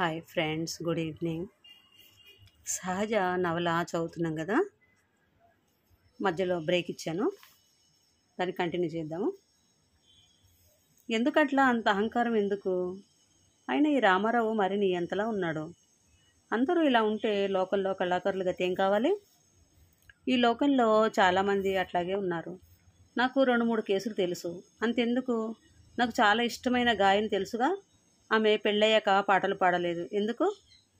hi friends good evening సహజ నవల చదువుతున్నాం కదా మధ్యలో బ్రేక్ ఇచ్చాను దాన్ని కంటిన్యూ చేద్దాము ఎందుకట్లా అంత అహంకారం ఎందుకు అయినా ఈ రామారావు మరి నీ ఎంతలా ఉన్నాడు అందరూ ఇలా ఉంటే లోకల్లో కళాకారులు గతేం ఏం కావాలి ఈ లోకంలో చాలామంది అట్లాగే ఉన్నారు నాకు రెండు మూడు కేసులు తెలుసు అంతెందుకు నాకు చాలా ఇష్టమైన గాయని తెలుసుగా ఆమె పెళ్ళయ్యాక పాటలు పాడలేదు ఎందుకు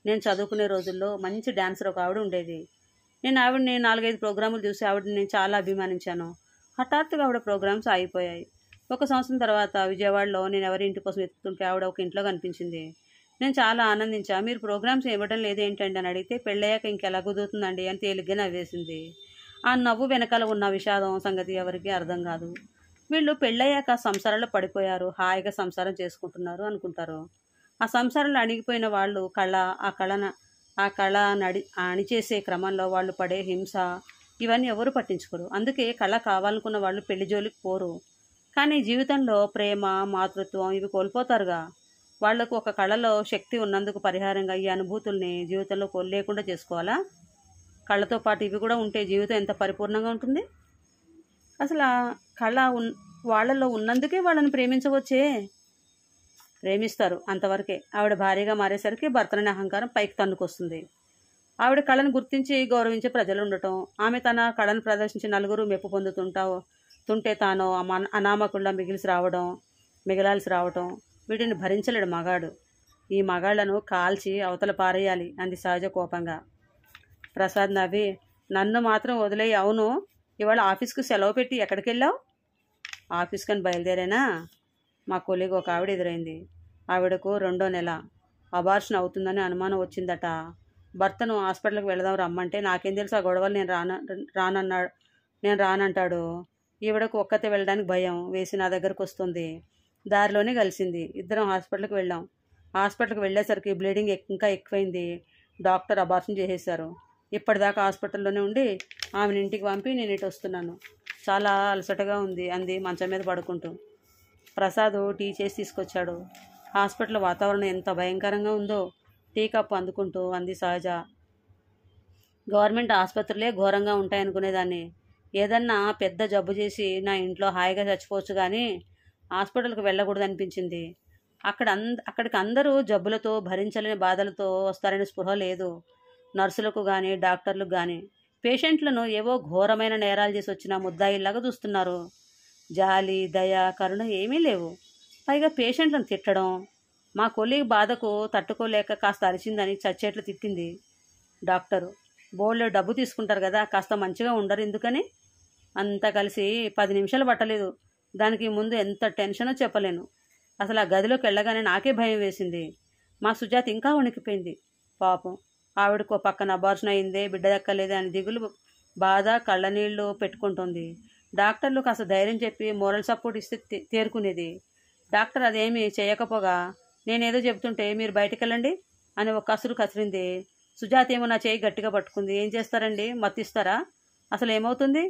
నేను చదువుకునే రోజుల్లో మంచి డాన్సర్ ఒక ఆవిడ ఉండేది నేను ఆవిడని నాలుగైదు ప్రోగ్రాములు చూసి ఆవిడని నేను చాలా అభిమానించాను హఠాత్తుగా ఆవిడ ప్రోగ్రామ్స్ ఆగిపోయాయి ఒక సంవత్సరం తర్వాత విజయవాడలో నేను ఎవరి ఇంటి కోసం ఎత్తుకుంటే ఆవిడ ఒక ఇంట్లో కనిపించింది నేను చాలా ఆనందించా మీరు ప్రోగ్రామ్స్ ఇవ్వడం లేదేంటండి అని అడిగితే పెళ్ళయ్యాక ఇంకెలా కుదురుతుందండి అని తేలిగ్గా నవ్వేసింది ఆ నవ్వు వెనకాల ఉన్న విషాదం సంగతి ఎవరికీ అర్థం కాదు వీళ్ళు పెళ్ళయ్యాక సంసారంలో పడిపోయారు హాయిగా సంసారం చేసుకుంటున్నారు అనుకుంటారు ఆ సంసారంలో అణిగిపోయిన వాళ్ళు కళ ఆ కళన ఆ కళ నడి అణిచేసే క్రమంలో వాళ్ళు పడే హింస ఇవన్నీ ఎవరు పట్టించుకోరు అందుకే కళ కావాలనుకున్న వాళ్ళు పెళ్లి జోలికి పోరు కానీ జీవితంలో ప్రేమ మాతృత్వం ఇవి కోల్పోతారుగా వాళ్లకు ఒక కళలో శక్తి ఉన్నందుకు పరిహారంగా ఈ అనుభూతుల్ని జీవితంలో కోల్లేకుండా చేసుకోవాలా కళ్ళతో పాటు ఇవి కూడా ఉంటే జీవితం ఎంత పరిపూర్ణంగా ఉంటుంది అసలు ఆ కళ ఉన్ వాళ్ళలో ఉన్నందుకే వాళ్ళని ప్రేమించవచ్చే ప్రేమిస్తారు అంతవరకే ఆవిడ భారీగా మారేసరికి భర్తలని అహంకారం పైకి తన్నుకొస్తుంది ఆవిడ కళను గుర్తించి గౌరవించే ప్రజలు ఉండటం ఆమె తన కళను ప్రదర్శించి నలుగురు మెప్పు పొందుతుంటా తుంటే తాను అనామకుండా మిగిలిసి రావడం మిగలాల్సి రావటం వీటిని భరించలేడు మగాడు ఈ మగాళ్లను కాల్చి అవతల పారేయాలి అంది సహజ కోపంగా ప్రసాద్ నవ్వి నన్ను మాత్రం వదిలే అవును ఇవాళ ఆఫీస్కి సెలవు పెట్టి ఎక్కడికి వెళ్ళావు ఆఫీస్కి అని బయలుదేరానా మా కొలీగ్ ఒక ఆవిడ ఎదురైంది ఆవిడకు రెండో నెల అబార్షన్ అవుతుందని అనుమానం వచ్చిందట భర్తను హాస్పిటల్కి వెళదాం రమ్మంటే నాకేం తెలుసు ఆ గొడవలు నేను రాన రానన్నాడు నేను రానంటాడు ఈవిడకు ఒక్కతే వెళ్ళడానికి భయం వేసి నా దగ్గరకు వస్తుంది దారిలోనే కలిసింది ఇద్దరం హాస్పిటల్కి వెళ్ళాం హాస్పిటల్కి వెళ్ళేసరికి బ్లీడింగ్ ఇంకా ఎక్కువైంది డాక్టర్ అబార్షన్ చేసేసారు ఇప్పటిదాకా హాస్పిటల్లోనే ఉండి ఆమెను ఇంటికి పంపి నేను ఇటు వస్తున్నాను చాలా అలసటగా ఉంది అంది మంచం మీద పడుకుంటూ ప్రసాద్ టీ చేసి తీసుకొచ్చాడు హాస్పిటల్ వాతావరణం ఎంత భయంకరంగా ఉందో టీ కప్పు అందుకుంటూ అంది సహజ గవర్నమెంట్ ఆసుపత్రులే ఘోరంగా ఉంటాయనుకునేదాన్ని ఏదన్నా పెద్ద జబ్బు చేసి నా ఇంట్లో హాయిగా చచ్చిపోవచ్చు కానీ హాస్పిటల్కి వెళ్ళకూడదు అనిపించింది అక్కడ అంద అక్కడికి అందరూ జబ్బులతో భరించలేని బాధలతో వస్తారనే స్పృహ లేదు నర్సులకు కానీ డాక్టర్లకు కానీ పేషెంట్లను ఏవో ఘోరమైన నేరాలు చేసి వచ్చిన ముద్దాయిల్లాగా చూస్తున్నారు జాలి దయ కరుణ ఏమీ లేవు పైగా పేషెంట్లను తిట్టడం మా కొలి బాధకు తట్టుకోలేక కాస్త అరిచిందని చచ్చేట్లు తిట్టింది డాక్టరు బోర్డులో డబ్బు తీసుకుంటారు కదా కాస్త మంచిగా ఉండరు ఎందుకని అంతా కలిసి పది నిమిషాలు పట్టలేదు దానికి ముందు ఎంత టెన్షనో చెప్పలేను అసలు ఆ గదిలోకి వెళ్ళగానే నాకే భయం వేసింది మా సుజాత ఇంకా వణికిపోయింది పాపం ఆవిడకు పక్కన అబార్షన్ అయిందే బిడ్డ అని దిగులు బాధ కళ్ళనీళ్ళు పెట్టుకుంటుంది డాక్టర్లు కాస్త ధైర్యం చెప్పి మోరల్ సపోర్ట్ ఇస్తే తేరుకునేది డాక్టర్ అదేమి చేయకపోగా నేనేదో చెబుతుంటే మీరు బయటకు వెళ్ళండి అని ఒక కసురు కసిరింది సుజాత ఏమో నా చేయి గట్టిగా పట్టుకుంది ఏం చేస్తారండి మత్తిస్తారా అసలు ఏమవుతుంది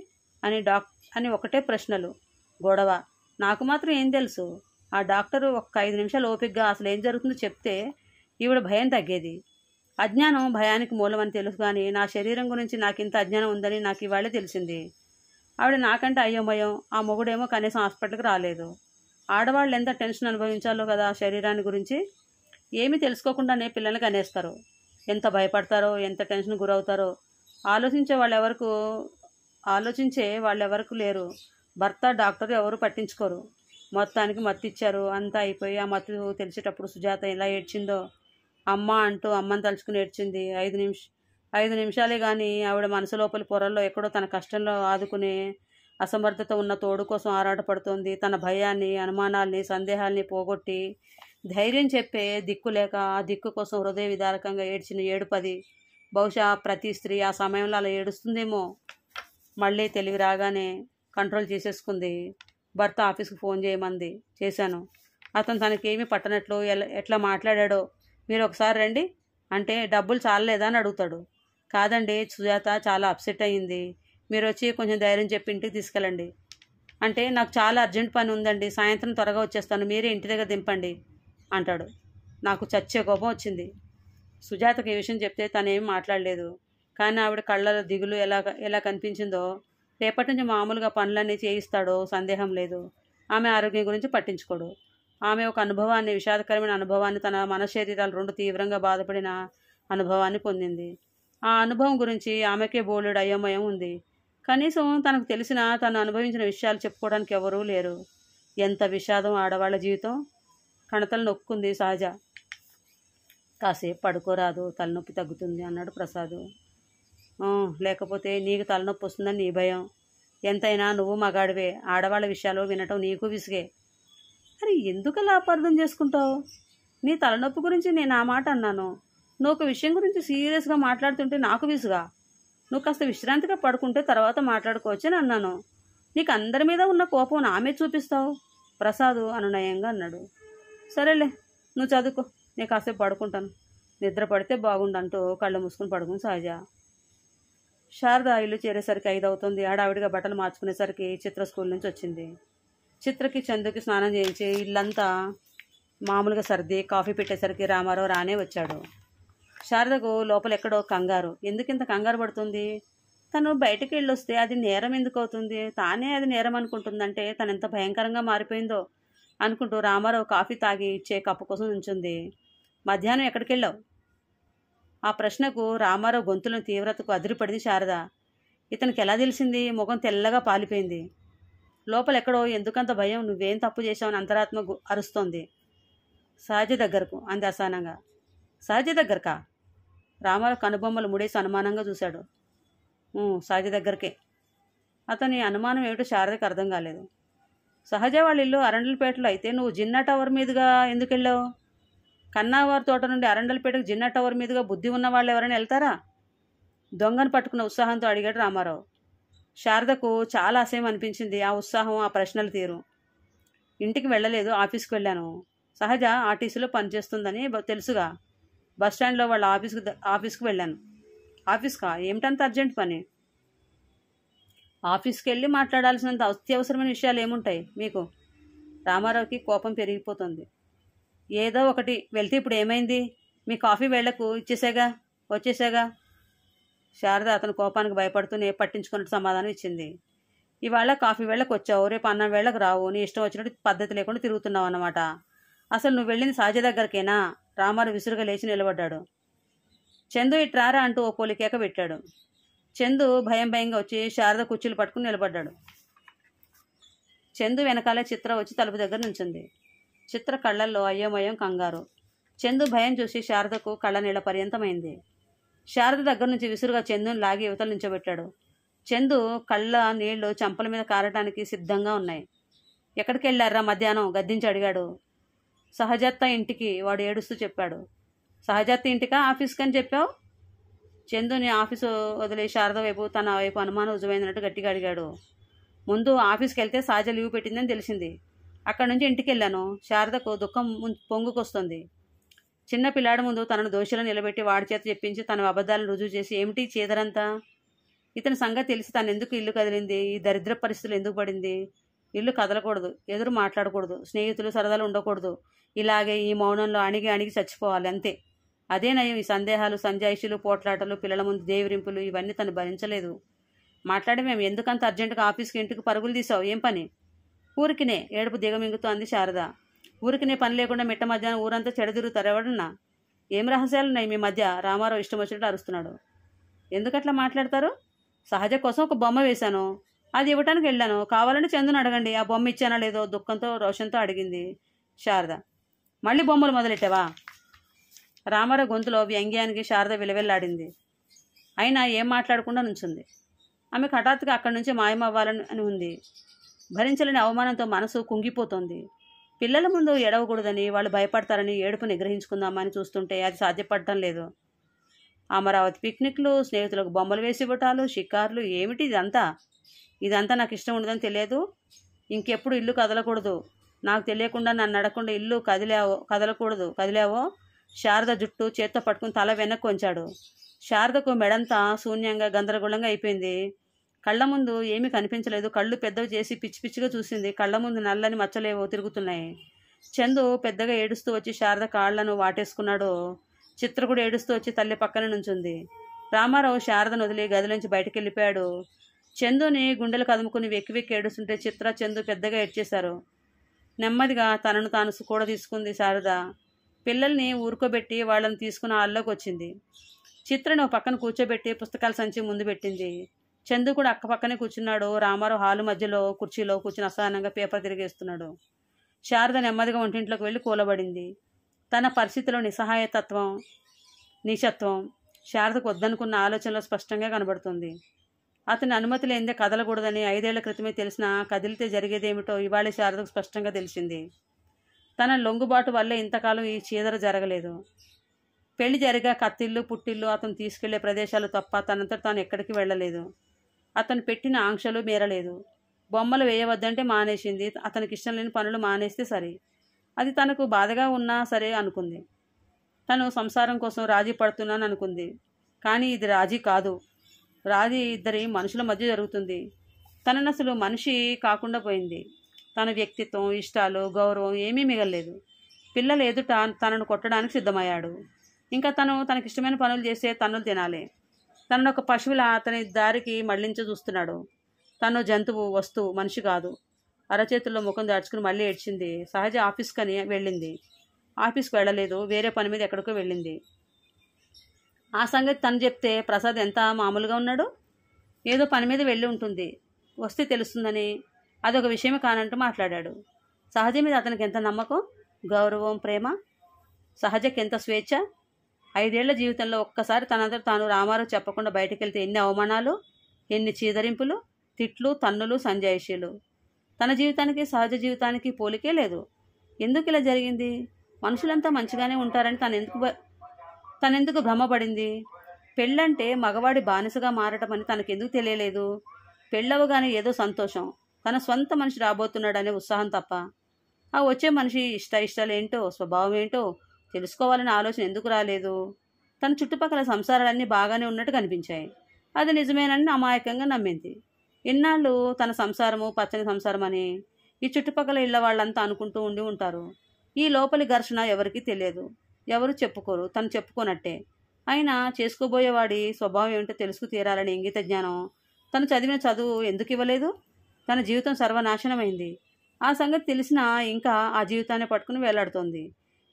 అని డాక్ అని ఒకటే ప్రశ్నలు గొడవ నాకు మాత్రం ఏం తెలుసు ఆ డాక్టరు ఒక ఐదు నిమిషాలు ఓపిక్గా అసలు ఏం జరుగుతుందో చెప్తే ఈవిడ భయం తగ్గేది అజ్ఞానం భయానికి మూలమని తెలుసు కానీ నా శరీరం గురించి నాకింత అజ్ఞానం ఉందని నాకు ఇవాళే తెలిసింది ఆవిడ నాకంటే అయోమయం ఆ మొగుడేమో కనీసం హాస్పిటల్కి రాలేదు ఆడవాళ్ళు ఎంత టెన్షన్ అనుభవించాలో కదా ఆ శరీరాన్ని గురించి ఏమీ తెలుసుకోకుండానే పిల్లలకి అనేస్తారు ఎంత భయపడతారో ఎంత టెన్షన్ గురవుతారో ఆలోచించే వాళ్ళెవరకు ఆలోచించే వాళ్ళెవరకు లేరు భర్త డాక్టర్ ఎవరు పట్టించుకోరు మొత్తానికి మత్తు ఇచ్చారు అంతా అయిపోయి ఆ మత్తు తెలిసేటప్పుడు సుజాత ఎలా ఏడ్చిందో అమ్మ అంటూ అమ్మని తలుచుకుని ఏడ్చింది ఐదు నిమిష ఐదు నిమిషాలే కానీ ఆవిడ మనసు లోపల పొరల్లో ఎక్కడో తన కష్టంలో ఆదుకునే అసమర్థత ఉన్న తోడు కోసం ఆరాటపడుతోంది తన భయాన్ని అనుమానాల్ని సందేహాల్ని పోగొట్టి ధైర్యం చెప్పే దిక్కు లేక ఆ దిక్కు కోసం హృదయ విదారకంగా ఏడ్చిన ఏడుపది బహుశా ప్రతి స్త్రీ ఆ సమయంలో అలా ఏడుస్తుందేమో మళ్ళీ తెలివి రాగానే కంట్రోల్ చేసేసుకుంది భర్త ఆఫీస్కి ఫోన్ చేయమంది చేశాను అతను తనకేమీ పట్టనట్లు ఎట్లా మాట్లాడాడో మీరు ఒకసారి రండి అంటే డబ్బులు చాలలేదా అని అడుగుతాడు కాదండి సుజాత చాలా అప్సెట్ అయ్యింది మీరు వచ్చి కొంచెం ధైర్యం చెప్పి ఇంటికి తీసుకెళ్ళండి అంటే నాకు చాలా అర్జెంట్ పని ఉందండి సాయంత్రం త్వరగా వచ్చేస్తాను మీరే ఇంటి దగ్గర దింపండి అంటాడు నాకు చచ్చే కోపం వచ్చింది సుజాతకు ఈ విషయం చెప్తే తనేం మాట్లాడలేదు కానీ ఆవిడ కళ్ళ దిగులు ఎలా ఎలా కనిపించిందో రేపటి నుంచి మామూలుగా పనులన్నీ చేయిస్తాడో సందేహం లేదు ఆమె ఆరోగ్యం గురించి పట్టించుకోడు ఆమె ఒక అనుభవాన్ని విషాదకరమైన అనుభవాన్ని తన మనశ్చేతితాలు రెండు తీవ్రంగా బాధపడిన అనుభవాన్ని పొందింది ఆ అనుభవం గురించి ఆమెకే బోలెడు అయోమయం ఉంది కనీసం తనకు తెలిసిన తను అనుభవించిన విషయాలు చెప్పుకోవడానికి ఎవరూ లేరు ఎంత విషాదం ఆడవాళ్ళ జీవితం కణతలు నొక్కుంది సహజ కాసేపు పడుకోరాదు తలనొప్పి తగ్గుతుంది అన్నాడు ప్రసాద్ లేకపోతే నీకు తలనొప్పి వస్తుందని నీ భయం ఎంతైనా నువ్వు మగాడివే ఆడవాళ్ళ విషయాలు వినటం నీకు విసిగే అరే ఎందుకు అలా అపార్థం చేసుకుంటావు నీ తలనొప్పి గురించి నేను ఆ మాట అన్నాను నువ్వు ఒక విషయం గురించి సీరియస్గా మాట్లాడుతుంటే నాకు విసుగా నువ్వు కాస్త విశ్రాంతిగా పడుకుంటే తర్వాత మాట్లాడుకోవచ్చు అని అన్నాను నీకు అందరి మీద ఉన్న కోపం నామే చూపిస్తావు ప్రసాదు అనునయంగా అన్నాడు సరేలే నువ్వు చదువుకో నేను కాసేపు పడుకుంటాను నిద్ర పడితే బాగుండంటూ కళ్ళు మూసుకుని పడుకుని సహజ శారద ఇల్లు చేరేసరికి ఐదు అవుతుంది ఆడావిడిగా బట్టలు మార్చుకునేసరికి చిత్ర స్కూల్ నుంచి వచ్చింది చిత్రకి చందుకి స్నానం చేయించి ఇల్లంతా మామూలుగా సర్ది కాఫీ పెట్టేసరికి రామారావు రానే వచ్చాడు శారదకు లోపల ఎక్కడో కంగారు ఎందుకింత కంగారు పడుతుంది తను బయటికి వెళ్ళొస్తే అది నేరం ఎందుకు అవుతుంది తానే అది నేరం అనుకుంటుందంటే తను ఎంత భయంకరంగా మారిపోయిందో అనుకుంటూ రామారావు కాఫీ తాగి ఇచ్చే కప్పు కోసం ఉంచుంది మధ్యాహ్నం ఎక్కడికి వెళ్ళావు ఆ ప్రశ్నకు రామారావు గొంతులను తీవ్రతకు అదిరిపడింది శారద ఇతనికి ఎలా తెలిసింది ముఖం తెల్లగా పాలిపోయింది లోపలెక్కడో ఎందుకంత భయం నువ్వేం తప్పు చేశావని అంతరాత్మ అరుస్తోంది సహజ దగ్గరకు అంది అసహనంగా సహజ దగ్గరకా రామారావు కనుబొమ్మలు ముడేసి అనుమానంగా చూశాడు సహజ దగ్గరకే అతని అనుమానం ఏమిటో శారదకి అర్థం కాలేదు సహజ వాళ్ళ ఇల్లు అరండలపేటలో అయితే నువ్వు జిన్నా టవర్ మీదుగా ఎందుకు వెళ్ళావు కన్నావారి తోట నుండి అరండలపేటకు జిన్నా టవర్ మీదుగా బుద్ధి ఉన్న వాళ్ళు ఎవరైనా వెళ్తారా దొంగను పట్టుకున్న ఉత్సాహంతో అడిగాడు రామారావు శారదకు చాలా అసహ్యం అనిపించింది ఆ ఉత్సాహం ఆ ప్రశ్నలు తీరు ఇంటికి వెళ్ళలేదు ఆఫీస్కి వెళ్ళాను సహజ ఆర్టీసీలో పనిచేస్తుందని తెలుసుగా బస్ స్టాండ్లో వాళ్ళ ఆఫీస్కి ఆఫీస్కి వెళ్ళాను ఆఫీస్కా ఏమిటంత అర్జెంట్ పని ఆఫీస్కి వెళ్ళి మాట్లాడాల్సినంత అత్యవసరమైన విషయాలు ఏముంటాయి మీకు రామారావుకి కోపం పెరిగిపోతుంది ఏదో ఒకటి వెళ్తే ఇప్పుడు ఏమైంది మీ కాఫీ వేళ్లకు ఇచ్చేసాగా వచ్చేసాగా శారద అతని కోపానికి భయపడుతూనే పట్టించుకున్నట్టు సమాధానం ఇచ్చింది ఇవాళ కాఫీ వేళకు వచ్చావు రేపు అన్నం వేళకు రావు నీ ఇష్టం వచ్చినట్టు పద్ధతి లేకుండా తిరుగుతున్నావు అన్నమాట అసలు నువ్వు వెళ్ళింది సాజ దగ్గరికేనా రామారు విసురుగా లేచి నిలబడ్డాడు చందు ఇట్రారా అంటూ ఓ పోలికేక పెట్టాడు చందు భయం భయంగా వచ్చి శారద కుర్చీలు పట్టుకుని నిలబడ్డాడు చందు వెనకాలే చిత్ర వచ్చి తలుపు దగ్గర నుంచింది చిత్ర కళ్ళల్లో అయోమయం కంగారు చందు భయం చూసి శారదకు కళ్ళ నీళ్ళ పర్యంతమైంది శారద దగ్గర నుంచి విసురుగా చందుని లాగి యువతలు నించోబెట్టాడు చందు కళ్ళ నీళ్లు చంపల మీద కారటానికి సిద్ధంగా ఉన్నాయి ఎక్కడికి వెళ్ళారా మధ్యాహ్నం గద్దించి అడిగాడు సహజత్త ఇంటికి వాడు ఏడుస్తూ చెప్పాడు సహజత్త ఇంటికా ఆఫీస్కి అని చెప్పావు చందుని ఆఫీసు వదిలి శారద వైపు తన వైపు అనుమానం రుజువైందన్నట్టు గట్టిగా అడిగాడు ముందు ఆఫీస్కి వెళ్తే సహజ లీవ్ పెట్టిందని తెలిసింది అక్కడి నుంచి ఇంటికి వెళ్ళాను శారదకు దుఃఖం పొంగుకొస్తుంది చిన్న పిల్లాడు ముందు తనను దోషులను నిలబెట్టి వాడి చేత చెప్పించి తన అబద్ధాలను రుజువు చేసి ఏమిటి చేదరంతా ఇతని సంగతి తెలిసి తను ఎందుకు ఇల్లు కదిలింది ఈ దరిద్ర పరిస్థితులు ఎందుకు పడింది ఇల్లు కదలకూడదు ఎదురు మాట్లాడకూడదు స్నేహితులు సరదాలు ఉండకూడదు ఇలాగే ఈ మౌనంలో అణిగి అణిగి చచ్చిపోవాలి అంతే అదే నయం ఈ సందేహాలు సంజాయిషులు పోట్లాటలు పిల్లల ముందు దేవిరింపులు ఇవన్నీ తను భరించలేదు మాట్లాడి మేము ఎందుకంత అర్జెంటుగా ఆఫీస్కి ఇంటికి పరుగులు తీసావు ఏం పని ఊరికినే ఏడుపు దిగమింగుతూ అంది శారద ఊరికి నీ పని లేకుండా మిట్ట మధ్యాహ్నం ఊరంతా చెడదిరుగుతారు ఎవడన్నా ఏం రహస్యాలు ఉన్నాయి మీ మధ్య రామారావు ఇష్టం వచ్చినట్టు అరుస్తున్నాడు ఎందుకట్లా మాట్లాడతారు సహజ కోసం ఒక బొమ్మ వేశాను అది ఇవ్వటానికి వెళ్ళాను కావాలంటే చందును అడగండి ఆ బొమ్మ ఇచ్చానా లేదో దుఃఖంతో రోషంతో అడిగింది శారద మళ్ళీ బొమ్మలు మొదలెట్టావా రామారావు గొంతులో వ్యంగ్యానికి శారద విలవెల్లాడింది అయినా ఏం మాట్లాడకుండా నుంచుంది ఆమెకు హఠాత్తుగా అక్కడి నుంచి మాయమవ్వాలని అని ఉంది భరించలేని అవమానంతో మనసు కుంగిపోతోంది పిల్లల ముందు ఎడవకూడదని వాళ్ళు భయపడతారని ఏడుపు నిగ్రహించుకుందామని చూస్తుంటే అది సాధ్యపడటం లేదు అమరావతి పిక్నిక్లు స్నేహితులకు బొమ్మలు వేసి ఇవ్వటాలు షికార్లు ఏమిటి ఇదంతా ఇదంతా నాకు ఇష్టం ఉండదని తెలియదు ఇంకెప్పుడు ఇల్లు కదలకూడదు నాకు తెలియకుండా నన్ను నడకుండా ఇల్లు కదిలేవో కదలకూడదు కదిలేవో శారద జుట్టు చేత్తో పట్టుకుని తల వెనక్కి వంచాడు శారదకు మెడంతా శూన్యంగా గందరగోళంగా అయిపోయింది కళ్ళ ముందు ఏమీ కనిపించలేదు కళ్ళు పెద్దవి చేసి పిచ్చి పిచ్చిగా చూసింది కళ్ళ ముందు నల్లని మచ్చలేవో తిరుగుతున్నాయి చందు పెద్దగా ఏడుస్తూ వచ్చి శారద కాళ్లను వాటేసుకున్నాడు చిత్ర కూడా ఏడుస్తూ వచ్చి తల్లి పక్కన నుంచుంది రామారావు శారదను వదిలి గదిలోంచి బయటకు వెళ్ళిపోయాడు చందుని గుండెలు కదుముకుని వెక్కి వెక్కి ఏడుస్తుంటే చిత్ర చందు పెద్దగా ఏడ్చేశారు నెమ్మదిగా తనను తాను కూడా తీసుకుంది శారద పిల్లల్ని ఊరుకోబెట్టి వాళ్ళని తీసుకుని ఆల్లోకి వచ్చింది చిత్రను పక్కన కూర్చోబెట్టి పుస్తకాల సంచి ముందు పెట్టింది చందు కూడా అక్కపక్కనే కూర్చున్నాడు రామారావు హాలు మధ్యలో కుర్చీలో కూర్చుని అసహనంగా పేపర్ తిరిగేస్తున్నాడు శారద నెమ్మదిగా ఒంటింట్లోకి వెళ్ళి కూలబడింది తన పరిస్థితిలో నిస్సహాయతత్వం నీచత్వం శారదకు వద్దనుకున్న ఆలోచనలో స్పష్టంగా కనబడుతుంది అతని అనుమతి లేనిదే కదలకూడదని ఐదేళ్ల క్రితమే తెలిసిన కదిలితే జరిగేదేమిటో ఇవాళ శారదకు స్పష్టంగా తెలిసింది తన లొంగుబాటు వల్ల ఇంతకాలం ఈ చీదర జరగలేదు పెళ్లి జరిగా కత్తిళ్ళు పుట్టిళ్ళు అతను తీసుకెళ్లే ప్రదేశాలు తప్ప తనంతట తాను ఎక్కడికి వెళ్ళలేదు అతను పెట్టిన ఆంక్షలు మేరలేదు బొమ్మలు వేయవద్దంటే మానేసింది అతనికి ఇష్టం లేని పనులు మానేస్తే సరే అది తనకు బాధగా ఉన్నా సరే అనుకుంది తను సంసారం కోసం రాజీ పడుతున్నాను అనుకుంది కానీ ఇది రాజీ కాదు రాజీ ఇద్దరి మనుషుల మధ్య జరుగుతుంది తనను అసలు మనిషి కాకుండా పోయింది తన వ్యక్తిత్వం ఇష్టాలు గౌరవం ఏమీ మిగలలేదు పిల్లలు ఎదుట తనను కొట్టడానికి సిద్ధమయ్యాడు ఇంకా తను తనకిష్టమైన పనులు చేస్తే తన్నులు తినాలి తనను ఒక పశువుల అతని దారికి మళ్లించ చూస్తున్నాడు తను జంతువు వస్తువు మనిషి కాదు అరచేతుల్లో ముఖం దాచుకుని మళ్ళీ ఏడ్చింది సహజ ఆఫీస్కని వెళ్ళింది ఆఫీస్కి వెళ్ళలేదు వేరే పని మీద ఎక్కడికో వెళ్ళింది ఆ సంగతి తను చెప్తే ప్రసాద్ ఎంత మామూలుగా ఉన్నాడు ఏదో పని మీద వెళ్ళి ఉంటుంది వస్తే తెలుస్తుందని అదొక విషయమే కానంటూ మాట్లాడాడు సహజ మీద అతనికి ఎంత నమ్మకం గౌరవం ప్రేమ సహజకి ఎంత స్వేచ్ఛ ఐదేళ్ల జీవితంలో ఒక్కసారి తనందరూ తాను రామారావు చెప్పకుండా వెళ్తే ఎన్ని అవమానాలు ఎన్ని చీదరింపులు తిట్లు తన్నులు సంజాయిషీలు తన జీవితానికి సహజ జీవితానికి పోలికే లేదు ఎందుకు ఇలా జరిగింది మనుషులంతా మంచిగానే ఉంటారని తను ఎందుకు తనెందుకు భ్రమపడింది పెళ్ళంటే మగవాడి బానిసగా మారటం అని తనకెందుకు తెలియలేదు పెళ్ళవగానే ఏదో సంతోషం తన సొంత మనిషి రాబోతున్నాడనే ఉత్సాహం తప్ప ఆ వచ్చే మనిషి ఇష్ట ఇష్టాలు ఏంటో స్వభావం ఏంటో తెలుసుకోవాలనే ఆలోచన ఎందుకు రాలేదు తన చుట్టుపక్కల సంసారాలన్నీ బాగానే ఉన్నట్టు కనిపించాయి అది నిజమేనని అమాయకంగా నమ్మింది ఇన్నాళ్ళు తన సంసారము పచ్చని సంసారం అని ఈ చుట్టుపక్కల ఇళ్ల వాళ్ళంతా అనుకుంటూ ఉండి ఉంటారు ఈ లోపలి ఘర్షణ ఎవరికీ తెలియదు ఎవరు చెప్పుకోరు తను చెప్పుకోనట్టే అయినా చేసుకోబోయేవాడి స్వభావం ఏమిటో తెలుసుకు తీరాలని ఇంగిత జ్ఞానం తను చదివిన చదువు ఎందుకు ఇవ్వలేదు తన జీవితం సర్వనాశనమైంది ఆ సంగతి తెలిసినా ఇంకా ఆ జీవితాన్ని పట్టుకుని వెళ్లాడుతోంది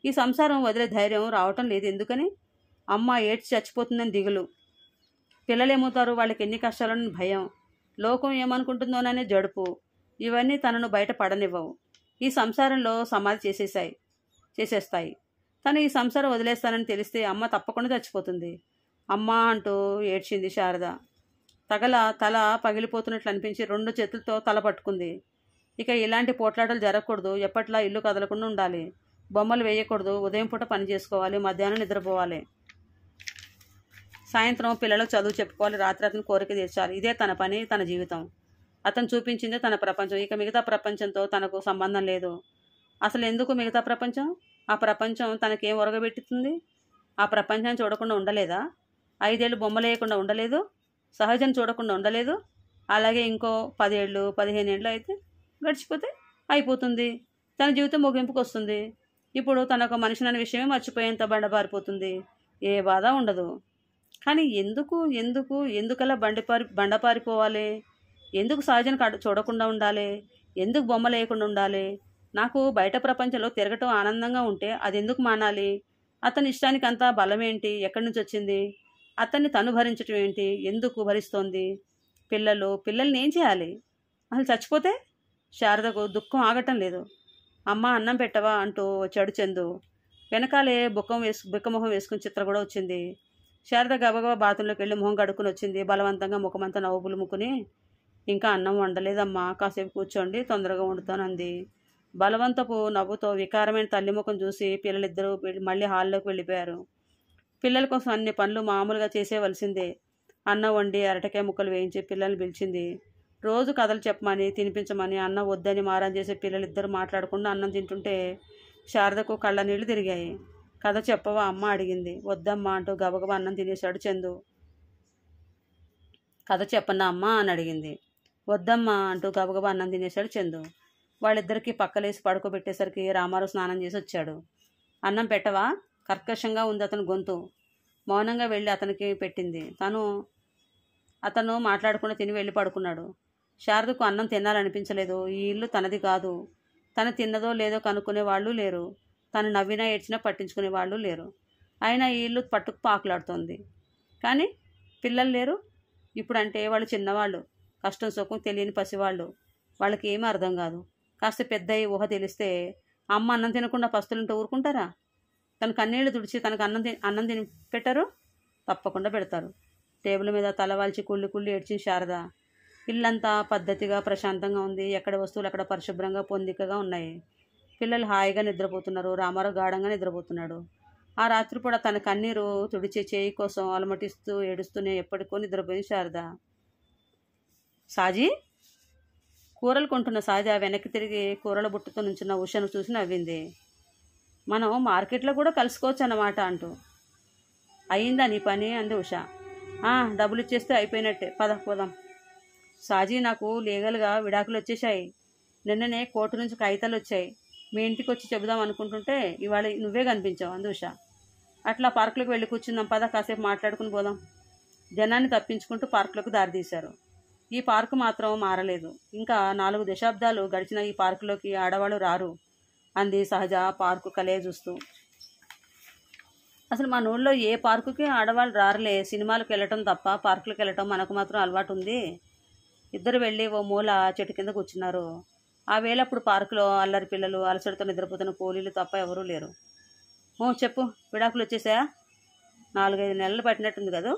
ఈ సంసారం వదిలే ధైర్యం రావటం లేదు ఎందుకని అమ్మ ఏడ్చి చచ్చిపోతుందని దిగులు పిల్లలేమవుతారు వాళ్ళకి ఎన్ని కష్టాలని భయం లోకం ఏమనుకుంటుందోననే జడుపు ఇవన్నీ తనను బయట పడనివ్వవు ఈ సంసారంలో సమాధి చేసేసాయి చేసేస్తాయి తను ఈ సంసారం వదిలేస్తానని తెలిస్తే అమ్మ తప్పకుండా చచ్చిపోతుంది అమ్మ అంటూ ఏడ్చింది శారద తగల తల పగిలిపోతున్నట్లు అనిపించి రెండు చేతులతో తల పట్టుకుంది ఇక ఇలాంటి పోట్లాటలు జరగకూడదు ఎప్పట్లా ఇల్లు కదలకుండా ఉండాలి బొమ్మలు వేయకూడదు ఉదయం పూట పని చేసుకోవాలి మధ్యాహ్నం నిద్రపోవాలి సాయంత్రం పిల్లలకు చదువు చెప్పుకోవాలి రాత్రి అతని కోరిక తీర్చాలి ఇదే తన పని తన జీవితం అతను చూపించిందే తన ప్రపంచం ఇక మిగతా ప్రపంచంతో తనకు సంబంధం లేదు అసలు ఎందుకు మిగతా ప్రపంచం ఆ ప్రపంచం తనకేం ఒరగబెట్టుతుంది ఆ ప్రపంచాన్ని చూడకుండా ఉండలేదా ఐదేళ్ళు బొమ్మలు వేయకుండా ఉండలేదు సహజం చూడకుండా ఉండలేదు అలాగే ఇంకో పదేళ్ళు పదిహేను ఏళ్ళు అయితే గడిచిపోతే అయిపోతుంది తన జీవితం ముగింపుకు వస్తుంది ఇప్పుడు తనొక అనే విషయమే మర్చిపోయేంత బండపారిపోతుంది ఏ బాధ ఉండదు కానీ ఎందుకు ఎందుకు ఎందుకలా బండిపారి బండపారిపోవాలి ఎందుకు సహజం చూడకుండా ఉండాలి ఎందుకు బొమ్మ లేకుండా ఉండాలి నాకు బయట ప్రపంచంలో తిరగటం ఆనందంగా ఉంటే అది ఎందుకు మానాలి అతని ఇష్టానికి అంతా బలమేంటి ఎక్కడి నుంచి వచ్చింది అతన్ని తను భరించటం ఏంటి ఎందుకు భరిస్తోంది పిల్లలు పిల్లల్ని ఏం చేయాలి అసలు చచ్చిపోతే శారదకు దుఃఖం ఆగటం లేదు అమ్మ అన్నం పెట్టవా అంటూ వచ్చాడు చందు వెనకాలే బుక్కం వేసు బిక్కమొహం వేసుకుని చిత్ర కూడా వచ్చింది శారద గబగబా బాత్రూంలోకి వెళ్ళి మొహం కడుక్కుని వచ్చింది బలవంతంగా ముఖమంతా నవ్వులు ముక్కుని ఇంకా అన్నం వండలేదమ్మా కాసేపు కూర్చోండి తొందరగా వండుతానంది బలవంతపు నవ్వుతో వికారమైన తల్లి ముఖం చూసి పిల్లలిద్దరూ మళ్ళీ హాల్లోకి వెళ్ళిపోయారు పిల్లల కోసం అన్ని పనులు మామూలుగా చేసేవలసిందే అన్నం వండి అరటకాయ ముక్కలు వేయించి పిల్లల్ని పిలిచింది రోజు కథలు చెప్పమని తినిపించమని అన్న వద్దని మారం చేసే పిల్లలిద్దరు మాట్లాడకుండా అన్నం తింటుంటే శారదకు కళ్ళ నీళ్లు తిరిగాయి కథ చెప్పవా అమ్మ అడిగింది వద్దమ్మా అంటూ గబగబ అన్నం తినేశాడు చందు కథ చెప్పన్నా అమ్మా అని అడిగింది వద్దమ్మా అంటూ గబగబ అన్నం తినేశాడు చందు వాళ్ళిద్దరికీ పక్కలేసి పడుకోబెట్టేసరికి రామారావు స్నానం చేసి వచ్చాడు అన్నం పెట్టవా కర్కశంగా ఉంది అతని గొంతు మౌనంగా వెళ్ళి అతనికి పెట్టింది తను అతను మాట్లాడకుండా తిని వెళ్ళి పడుకున్నాడు శారదకు అన్నం తినాలనిపించలేదు ఈ ఇల్లు తనది కాదు తను తిన్నదో లేదో కనుక్కునే వాళ్ళు లేరు తను నవ్వినా ఏడ్చినా పట్టించుకునే వాళ్ళు లేరు అయినా ఈ ఇల్లు పట్టుకు పాకులాడుతోంది కానీ పిల్లలు లేరు ఇప్పుడంటే వాళ్ళు చిన్నవాళ్ళు కష్టం సుఖం తెలియని పసివాళ్ళు వాళ్ళకి ఏమీ అర్థం కాదు కాస్త పెద్ద ఊహ తెలిస్తే అమ్మ అన్నం తినకుండా పస్తులుంటే ఊరుకుంటారా తను కన్నీళ్ళు తుడిచి తనకు అన్నం అన్నం తిని పెట్టరు తప్పకుండా పెడతారు టేబుల్ మీద తలవాల్చి కుళ్ళి కుళ్ళి ఏడ్చిన శారదా ఇల్లంతా పద్ధతిగా ప్రశాంతంగా ఉంది ఎక్కడ వస్తువులు అక్కడ పరిశుభ్రంగా పొందికగా ఉన్నాయి పిల్లలు హాయిగా నిద్రపోతున్నారు రామారావు గాఢంగా నిద్రపోతున్నాడు ఆ రాత్రి కూడా తన కన్నీరు తుడిచే చేయి కోసం అలమటిస్తూ ఏడుస్తూనే ఎప్పటికో నిద్రపోయింది శారద సాజీ కూరలు కొంటున్న సాజ వెనక్కి తిరిగి కూరల బుట్టతో నుంచిన ఉషను చూసి నవ్వింది మనం మార్కెట్లో కూడా కలుసుకోవచ్చు అన్నమాట అంటూ అయిందా నీ పని అంది ఉష డబ్బులు ఇచ్చేస్తే అయిపోయినట్టే పద పోదాం సాజీ నాకు లీగల్గా విడాకులు వచ్చేసాయి నిన్ననే కోర్టు నుంచి కాగితాలు వచ్చాయి మీ ఇంటికి వచ్చి చెబుదాం అనుకుంటుంటే ఇవాళ నువ్వే కనిపించావు అందుష అట్లా పార్కులకు వెళ్ళి కూర్చుందాం పద కాసేపు మాట్లాడుకుని పోదాం జనాన్ని తప్పించుకుంటూ పార్కులకు దారితీశారు ఈ పార్కు మాత్రం మారలేదు ఇంకా నాలుగు దశాబ్దాలు గడిచిన ఈ పార్కులోకి ఆడవాళ్ళు రారు అంది సహజ పార్కు కలే చూస్తూ అసలు మన ఊళ్ళో ఏ పార్కుకి ఆడవాళ్ళు రారులే సినిమాలకు వెళ్ళటం తప్ప పార్కులకు వెళ్ళటం మనకు మాత్రం అలవాటు ఉంది ఇద్దరు వెళ్ళి ఓ మూల చెట్టు కింద కూర్చున్నారు ఆ అప్పుడు పార్కులో అల్లరి పిల్లలు అలసడితో నిద్రపోతున్న కూలీలు తప్ప ఎవరూ లేరు ఓ చెప్పు విడాకులు వచ్చేసాయా నాలుగైదు నెలలు పట్టినట్టుంది కదా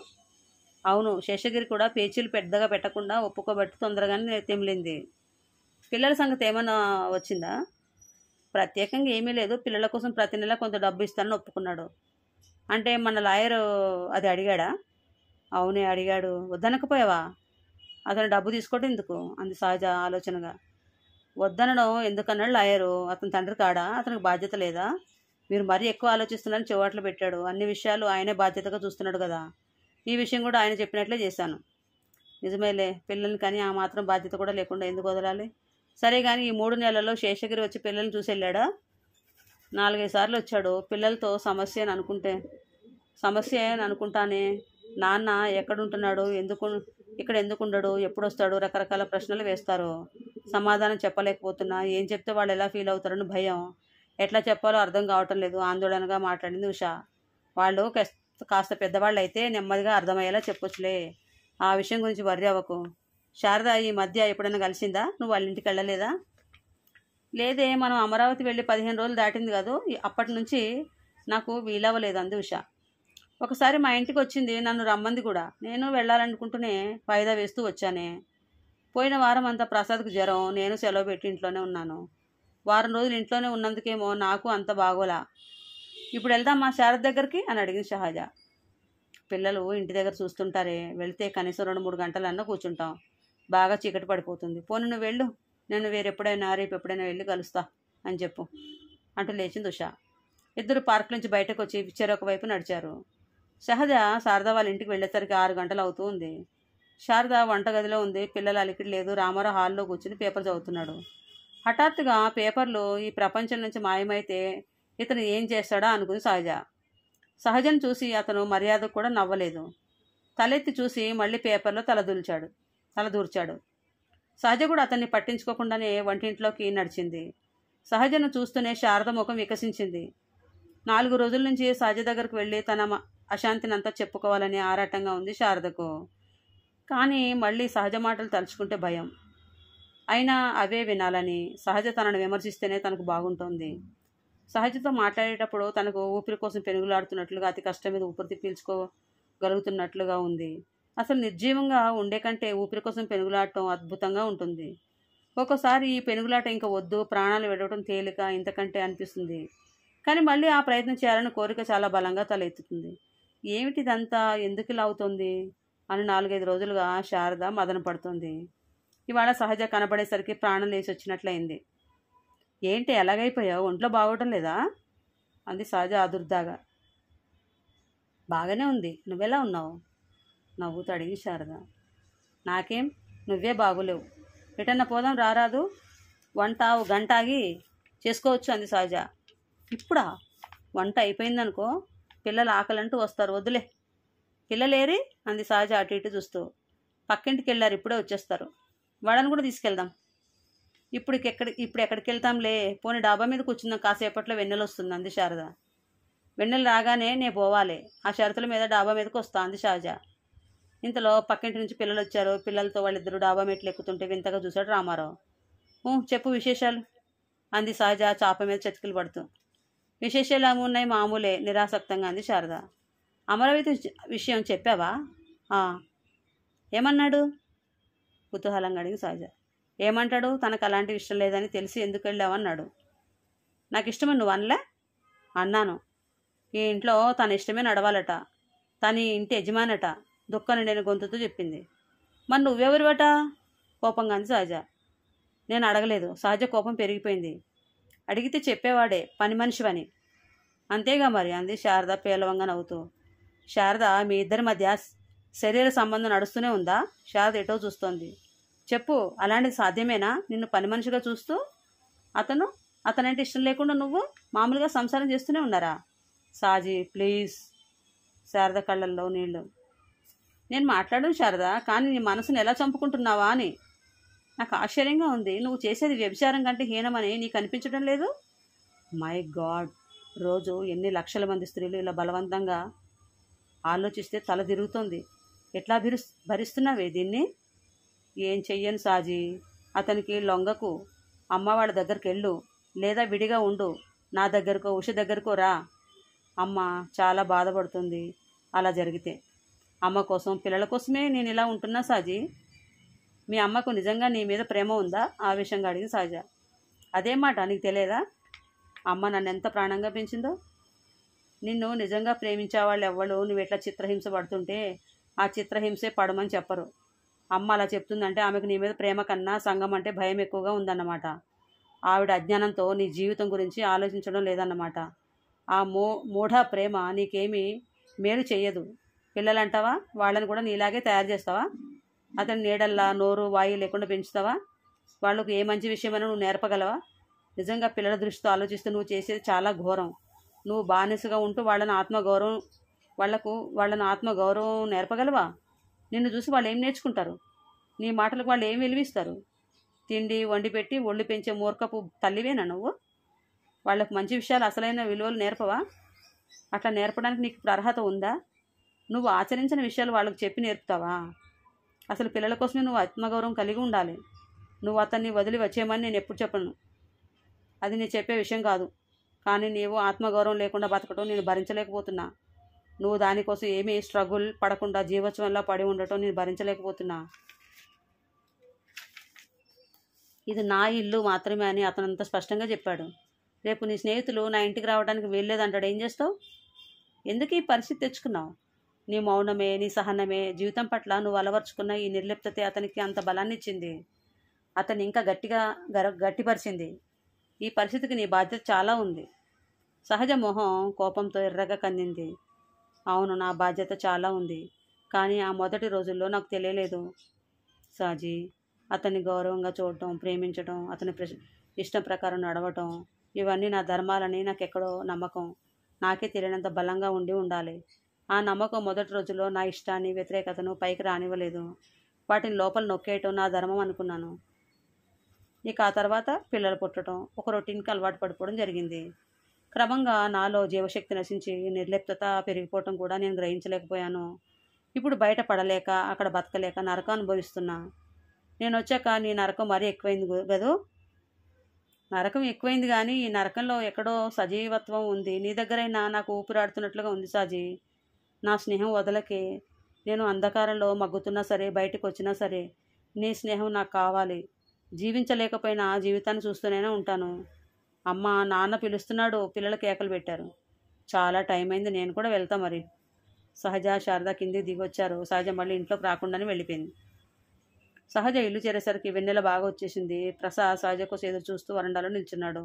అవును శేషగిరి కూడా పేచీలు పెద్దగా పెట్టకుండా ఒప్పుకోబట్టి తొందరగానే తెమిలింది పిల్లల సంగతి ఏమైనా వచ్చిందా ప్రత్యేకంగా ఏమీ లేదు పిల్లల కోసం ప్రతి నెల కొంత డబ్బు ఇస్తానని ఒప్పుకున్నాడు అంటే మన లాయరు అది అడిగాడా అవునే అడిగాడు వద్దనకపోయావా అతను డబ్బు తీసుకోవడం ఎందుకు అంది సహజ ఆలోచనగా వద్దనడం ఎందుకన్నాడు లాయరు అతని తండ్రి కాడా అతనికి బాధ్యత లేదా మీరు మరీ ఎక్కువ ఆలోచిస్తున్నారని చెవాట్లు పెట్టాడు అన్ని విషయాలు ఆయనే బాధ్యతగా చూస్తున్నాడు కదా ఈ విషయం కూడా ఆయన చెప్పినట్లే చేశాను నిజమేలే పిల్లల్ని కానీ ఆ మాత్రం బాధ్యత కూడా లేకుండా ఎందుకు వదలాలి సరే కానీ ఈ మూడు నెలల్లో శేషగిరి వచ్చి పిల్లల్ని చూసి వెళ్ళాడా నాలుగైదు సార్లు వచ్చాడు పిల్లలతో సమస్య అని అనుకుంటే సమస్య అని అనుకుంటానే నాన్న ఎక్కడుంటున్నాడు ఎందుకు ఇక్కడ ఎందుకు ఉండడు ఎప్పుడు వస్తాడు రకరకాల ప్రశ్నలు వేస్తారు సమాధానం చెప్పలేకపోతున్నా ఏం చెప్తే వాళ్ళు ఎలా ఫీల్ అవుతారని భయం ఎట్లా చెప్పాలో అర్థం కావటం లేదు ఆందోళనగా మాట్లాడింది ఉష వాళ్ళు కాస్త పెద్దవాళ్ళు అయితే నెమ్మదిగా అర్థమయ్యేలా చెప్పొచ్చులే ఆ విషయం గురించి వర్రీ అవ్వకు శారద ఈ మధ్య ఎప్పుడైనా కలిసిందా నువ్వు వాళ్ళ ఇంటికి వెళ్ళలేదా లేదే మనం అమరావతి వెళ్ళి పదిహేను రోజులు దాటింది కాదు అప్పటి నుంచి నాకు వీలవ్వలేదు అంది ఉష ఒకసారి మా ఇంటికి వచ్చింది నన్ను రమ్మంది కూడా నేను వెళ్ళాలనుకుంటూనే వాయిదా వేస్తూ వచ్చానే పోయిన వారం అంతా ప్రసాద్కు జ్వరం నేను సెలవు పెట్టి ఇంట్లోనే ఉన్నాను వారం రోజులు ఇంట్లోనే ఉన్నందుకేమో నాకు అంత బాగోలా ఇప్పుడు వెళ్దాం మా శారద్ దగ్గరికి అని అడిగింది షహాజా పిల్లలు ఇంటి దగ్గర చూస్తుంటారే వెళ్తే కనీసం రెండు మూడు అన్న కూర్చుంటాం బాగా చీకటి పడిపోతుంది పోను నువ్వు వెళ్ళు నేను వేరెప్పుడైనా రేపు ఎప్పుడైనా వెళ్ళి కలుస్తా అని చెప్పు అంటూ లేచింది ఉషా ఇద్దరు పార్క్ నుంచి బయటకు వచ్చి పిక్చర్ ఒకవైపు నడిచారు సహజ శారద వాళ్ళ ఇంటికి వెళ్ళేసరికి ఆరు గంటలు అవుతూ ఉంది శారద వంటగదిలో ఉంది పిల్లలు అలికిడి లేదు రామారావు హాల్లో కూర్చుని పేపర్ చదువుతున్నాడు హఠాత్తుగా పేపర్లు ఈ ప్రపంచం నుంచి మాయమైతే ఇతను ఏం చేస్తాడా అనుకుని సహజ సహజను చూసి అతను మర్యాదకు కూడా నవ్వలేదు తలెత్తి చూసి మళ్ళీ పేపర్లో తలదూల్చాడు తలదూర్చాడు సహజ కూడా అతన్ని పట్టించుకోకుండానే వంటింట్లోకి నడిచింది సహజను చూస్తూనే శారద ముఖం వికసించింది నాలుగు రోజుల నుంచి సాజ దగ్గరకు వెళ్ళి తన అశాంతినంతా చెప్పుకోవాలని ఆరాటంగా ఉంది శారదకు కానీ మళ్ళీ సహజ మాటలు తలుచుకుంటే భయం అయినా అవే వినాలని సహజ తనను విమర్శిస్తేనే తనకు బాగుంటుంది సహజతో మాట్లాడేటప్పుడు తనకు ఊపిరి కోసం పెనుగులాడుతున్నట్లుగా అతి కష్టం మీద ఊపిరి పీల్చుకోగలుగుతున్నట్లుగా ఉంది అసలు నిర్జీవంగా ఉండే కంటే ఊపిరి కోసం పెనుగులాడటం అద్భుతంగా ఉంటుంది ఒక్కోసారి ఈ పెనుగులాట ఇంకా వద్దు ప్రాణాలు విడవటం తేలిక ఇంతకంటే అనిపిస్తుంది కానీ మళ్ళీ ఆ ప్రయత్నం చేయాలని కోరిక చాలా బలంగా తలెత్తుతుంది ఏమిటి ఇదంతా ఎందుకు ఇలా అవుతుంది అని నాలుగైదు రోజులుగా శారద మదన పడుతుంది ఇవాళ సహజ కనపడేసరికి ప్రాణం లేచి వచ్చినట్లయింది ఏంటి ఎలాగైపోయావు ఒంట్లో బాగోవటం లేదా అంది సహజ అదుర్దాగా బాగానే ఉంది నువ్వెలా ఉన్నావు నవ్వుతూ అడిగి శారద నాకేం నువ్వే బాగులేవు ఎటన్నా పోదాం రారాదు వంట గంట ఆగి చేసుకోవచ్చు అంది సహజ ఇప్పుడా వంట అయిపోయిందనుకో పిల్లలు ఆకలంటూ వస్తారు వదిలే పిల్లలేరి అంది సహజ అటు ఇటు చూస్తూ పక్కింటికి వెళ్ళారు ఇప్పుడే వచ్చేస్తారు వాళ్ళని కూడా తీసుకెళ్దాం ఇప్పుడు ఎక్కడ ఇప్పుడు ఎక్కడికి వెళ్తాంలే పోనీ డాబా మీద కూర్చుందాం కాసేపట్లో వెన్నెల వస్తుంది అంది శారద వెన్నెలు రాగానే నే పోవాలి ఆ షరతుల మీద డాబా మీదకి వస్తా అంది షాజా ఇంతలో పక్కింటి నుంచి పిల్లలు వచ్చారు పిల్లలతో వాళ్ళిద్దరు డాబా మెట్లు ఎక్కుతుంటే వింతగా చూశాడు రామారావు చెప్పు విశేషాలు అంది సహజ చాప మీద చతికిలు పడుతూ విశేషాలు ఏమున్నాయి మామూలే నిరాసక్తంగా అంది శారద అమరావతి విషయం చెప్పావా ఏమన్నాడు కుతూహలంగా అడిగి సహజ ఏమంటాడు తనకు అలాంటి ఇష్టం లేదని తెలిసి ఎందుకు వెళ్ళావన్నాడు నాకు ఇష్టమే నువ్వు అనలే అన్నాను ఈ ఇంట్లో తన ఇష్టమే నడవాలట తన ఇంటి యజమానట దుఃఖం నేను గొంతుతో చెప్పింది మరి నువ్వెవరివట కోపంగా అంది సహజ నేను అడగలేదు సహజ కోపం పెరిగిపోయింది అడిగితే చెప్పేవాడే పని మనిషివని అంతేగా మరి అంది శారద పేలవంగా నవ్వుతూ శారద మీ ఇద్దరి మధ్య శరీర సంబంధం నడుస్తూనే ఉందా శారద ఎటో చూస్తోంది చెప్పు అలాంటిది సాధ్యమేనా నిన్ను పని మనిషిగా చూస్తూ అతను అతనంటే ఇష్టం లేకుండా నువ్వు మామూలుగా సంసారం చేస్తూనే ఉన్నారా సాజీ ప్లీజ్ శారద కళ్ళల్లో నీళ్ళు నేను మాట్లాడను శారద కానీ నీ మనసును ఎలా చంపుకుంటున్నావా అని నాకు ఆశ్చర్యంగా ఉంది నువ్వు చేసేది వ్యభిచారం కంటే హీనమని నీకు అనిపించడం లేదు మై గాడ్ రోజు ఎన్ని లక్షల మంది స్త్రీలు ఇలా బలవంతంగా ఆలోచిస్తే తల తిరుగుతుంది ఎట్లా భరి భరిస్తున్నావే దీన్ని ఏం చెయ్యను సాజీ అతనికి లొంగకు వాళ్ళ దగ్గరికి వెళ్ళు లేదా విడిగా ఉండు నా దగ్గరకో ఉష దగ్గరకో రా అమ్మ చాలా బాధపడుతుంది అలా జరిగితే అమ్మ కోసం పిల్లల కోసమే నేను ఇలా ఉంటున్నా సాజీ మీ అమ్మకు నిజంగా నీ మీద ప్రేమ ఉందా ఆవేశంగా అడిగింది సహజ అదే మాట నీకు తెలియదా అమ్మ నన్ను ఎంత ప్రాణంగా పెంచిందో నిన్ను నిజంగా ప్రేమించే వాళ్ళు ఎవ్వరు నువ్వు ఎట్లా చిత్రహింస పడుతుంటే ఆ చిత్రహింసే పడమని చెప్పరు అమ్మ అలా చెప్తుందంటే ఆమెకు నీ మీద ప్రేమ కన్నా సంఘం అంటే భయం ఎక్కువగా ఉందన్నమాట ఆవిడ అజ్ఞానంతో నీ జీవితం గురించి ఆలోచించడం లేదన్నమాట ఆ మో మూఢ ప్రేమ నీకేమీ మేలు చేయదు పిల్లలంటావా వాళ్ళని కూడా నీలాగే తయారు చేస్తావా అతని నీడల్లా నోరు వాయు లేకుండా పెంచుతావా వాళ్ళకు ఏ మంచి విషయమైనా నువ్వు నేర్పగలవా నిజంగా పిల్లల దృష్టితో ఆలోచిస్తూ నువ్వు చేసేది చాలా ఘోరం నువ్వు బానిసగా ఉంటూ వాళ్ళని ఆత్మగౌరవం వాళ్లకు వాళ్ళని ఆత్మగౌరవం నేర్పగలవా నిన్ను చూసి వాళ్ళు ఏం నేర్చుకుంటారు నీ మాటలకు వాళ్ళు ఏం విలువిస్తారు తిండి వండి పెట్టి ఒళ్ళు పెంచే మూర్ఖపు తల్లివేనా నువ్వు వాళ్ళకు మంచి విషయాలు అసలైన విలువలు నేర్పవా అట్లా నేర్పడానికి నీకు అర్హత ఉందా నువ్వు ఆచరించిన విషయాలు వాళ్ళకు చెప్పి నేర్పుతావా అసలు పిల్లల కోసమే నువ్వు ఆత్మగౌరవం కలిగి ఉండాలి నువ్వు అతన్ని వదిలి వచ్చేయమని నేను ఎప్పుడు చెప్పను అది నేను చెప్పే విషయం కాదు కానీ నీవు ఆత్మగౌరవం లేకుండా బతకడం నేను భరించలేకపోతున్నా నువ్వు దానికోసం ఏమీ స్ట్రగుల్ పడకుండా జీవోత్సవంలో పడి ఉండటం నేను భరించలేకపోతున్నా ఇది నా ఇల్లు మాత్రమే అని అతను అంత స్పష్టంగా చెప్పాడు రేపు నీ స్నేహితులు నా ఇంటికి రావడానికి వీల్లేదంటాడు ఏం చేస్తావు ఎందుకు ఈ పరిస్థితి తెచ్చుకున్నావు నీ మౌనమే నీ సహనమే జీవితం పట్ల నువ్వు అలవర్చుకున్న ఈ నిర్లిప్తతే అతనికి అంత బలాన్ని ఇచ్చింది అతన్ని ఇంకా గట్టిగా గర గట్టిపరిచింది ఈ పరిస్థితికి నీ బాధ్యత చాలా ఉంది సహజ మొహం కోపంతో ఎర్రగా కందింది అవును నా బాధ్యత చాలా ఉంది కానీ ఆ మొదటి రోజుల్లో నాకు తెలియలేదు సాజీ అతన్ని గౌరవంగా చూడటం ప్రేమించడం అతని ఇష్టం ప్రకారం నడవటం ఇవన్నీ నా ధర్మాలని నాకెక్కడో నమ్మకం నాకే తెలియనంత బలంగా ఉండి ఉండాలి ఆ నమ్మకం మొదటి రోజుల్లో నా ఇష్టాన్ని వ్యతిరేకతను పైకి రానివ్వలేదు వాటిని లోపల నొక్కేయటం నా ధర్మం అనుకున్నాను ఇక ఆ తర్వాత పిల్లలు పుట్టడం ఒక రొటీన్కి అలవాటు పడిపోవడం జరిగింది క్రమంగా నాలో జీవశక్తి నశించి నిర్లిప్తత పెరిగిపోవటం కూడా నేను గ్రహించలేకపోయాను ఇప్పుడు బయట పడలేక అక్కడ బతకలేక నరకం అనుభవిస్తున్నా నేను వచ్చాక నీ నరకం మరీ ఎక్కువైంది కదూ నరకం ఎక్కువైంది కానీ ఈ నరకంలో ఎక్కడో సజీవత్వం ఉంది నీ దగ్గరైనా నాకు ఊపిరాడుతున్నట్లుగా ఉంది సాజీ నా స్నేహం వదలకే నేను అంధకారంలో మగ్గుతున్నా సరే బయటకు వచ్చినా సరే నీ స్నేహం నాకు కావాలి జీవించలేకపోయినా జీవితాన్ని చూస్తూనే ఉంటాను అమ్మ నాన్న పిలుస్తున్నాడు పిల్లలు కేకలు పెట్టారు చాలా టైం అయింది నేను కూడా వెళ్తా మరి సహజ శారద కింది దిగొచ్చారు సహజ మళ్ళీ ఇంట్లోకి రాకుండానే వెళ్ళిపోయింది సహజ ఇల్లు చేరేసరికి వెన్నెల బాగా వచ్చేసింది ప్రసాద్ సహజ కోసం ఎదురు చూస్తూ వరండాలో నిల్చున్నాడు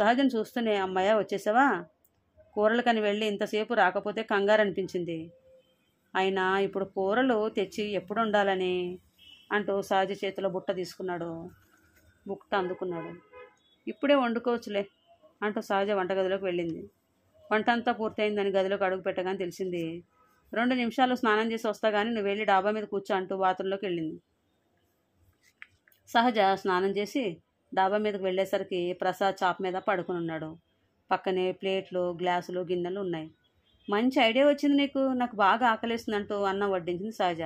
సహజను చూస్తూనే అమ్మయ్య వచ్చేసావా కూరలకని వెళ్ళి ఇంతసేపు రాకపోతే కంగారు అనిపించింది అయినా ఇప్పుడు కూరలు తెచ్చి ఎప్పుడు ఉండాలని అంటూ సహజ చేతిలో బుట్ట తీసుకున్నాడు బుట్ట అందుకున్నాడు ఇప్పుడే వండుకోవచ్చులే అంటూ సహజ వంటగదిలోకి వెళ్ళింది వంట అంతా పూర్తయిందని గదిలోకి అడుగు పెట్టగానే తెలిసింది రెండు నిమిషాలు స్నానం చేసి వస్తా కానీ నువ్వు వెళ్ళి డాబా మీద కూర్చో అంటూ బాత్రూంలోకి వెళ్ళింది సహజ స్నానం చేసి డాబా మీదకి వెళ్ళేసరికి ప్రసాద్ చాప్ మీద పడుకుని ఉన్నాడు పక్కనే ప్లేట్లు గ్లాసులు గిన్నెలు ఉన్నాయి మంచి ఐడియా వచ్చింది నీకు నాకు బాగా ఆకలిస్తుందంటూ అన్నం వడ్డించింది సహజ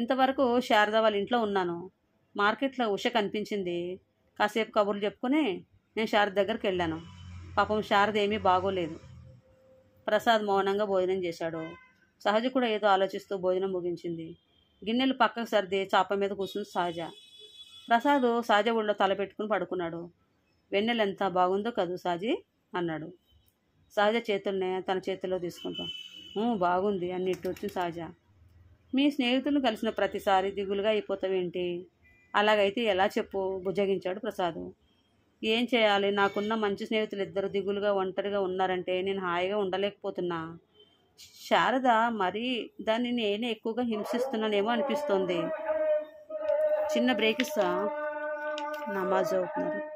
ఇంతవరకు శారద వాళ్ళ ఇంట్లో ఉన్నాను మార్కెట్లో ఉష కనిపించింది కాసేపు కబుర్లు చెప్పుకుని నేను శారద దగ్గరికి వెళ్ళాను పాపం శారద ఏమీ బాగోలేదు ప్రసాద్ మౌనంగా భోజనం చేశాడు సహజ కూడా ఏదో ఆలోచిస్తూ భోజనం ముగించింది గిన్నెలు పక్కకు సర్ది చాప మీద కూర్చుంది సహజ ప్రసాద్ సహజ ఒళ్ళో తలపెట్టుకుని పడుకున్నాడు వెన్నెల ఎంత బాగుందో కదూ సాజీ అన్నాడు సహజ చేతుల్నే తన చేతిలో తీసుకుంటాం బాగుంది అన్నిటి వచ్చింది సహజ మీ స్నేహితులను కలిసిన ప్రతిసారి దిగులుగా అయిపోతావేంటి అలాగైతే ఎలా చెప్పు బుజ్జగించాడు ప్రసాద్ ఏం చేయాలి నాకున్న మంచి స్నేహితులు ఇద్దరు దిగులుగా ఒంటరిగా ఉన్నారంటే నేను హాయిగా ఉండలేకపోతున్నా శారద మరి దాన్ని నేనే ఎక్కువగా హింసిస్తున్నానేమో అనిపిస్తోంది చిన్న బ్రేక్ ఇస్తా నమాజ్ అవుతున్నారు